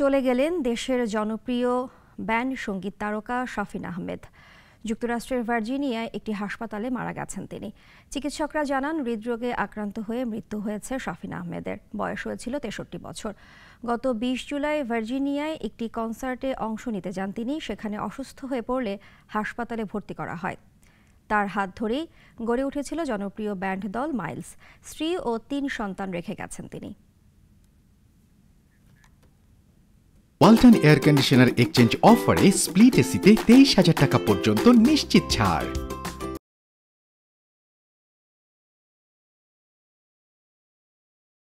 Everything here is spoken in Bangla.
চলে গেলেন দেশের জনপ্রিয় ব্যান্ড সঙ্গীত তারকা শাফিন আহমেদ যুক্তরাষ্ট্রের ভার্জিনিয়ায় একটি হাসপাতালে মারা গেছেন তিনি চিকিৎসকরা জানান হৃদরোগে আক্রান্ত হয়ে মৃত্যু হয়েছে শাফিন আহমেদের বয়স হয়েছিল তেষট্টি বছর গত বিশ জুলাই ভার্জিনিয়ায় একটি কনসার্টে অংশ নিতে যান তিনি সেখানে অসুস্থ হয়ে পড়লে হাসপাতালে ভর্তি করা হয় তার হাত ধরেই গড়ে উঠেছিল জনপ্রিয় ব্যান্ড দল মাইলস স্ত্রী ও তিন সন্তান রেখে গেছেন তিনি ওয়ালটন এয়ার কন্ডিশনার এক্সচেঞ্জ অফারে স্প্লিট এসিতে তেইশ হাজার টাকা পর্যন্ত নিশ্চিত ছাড়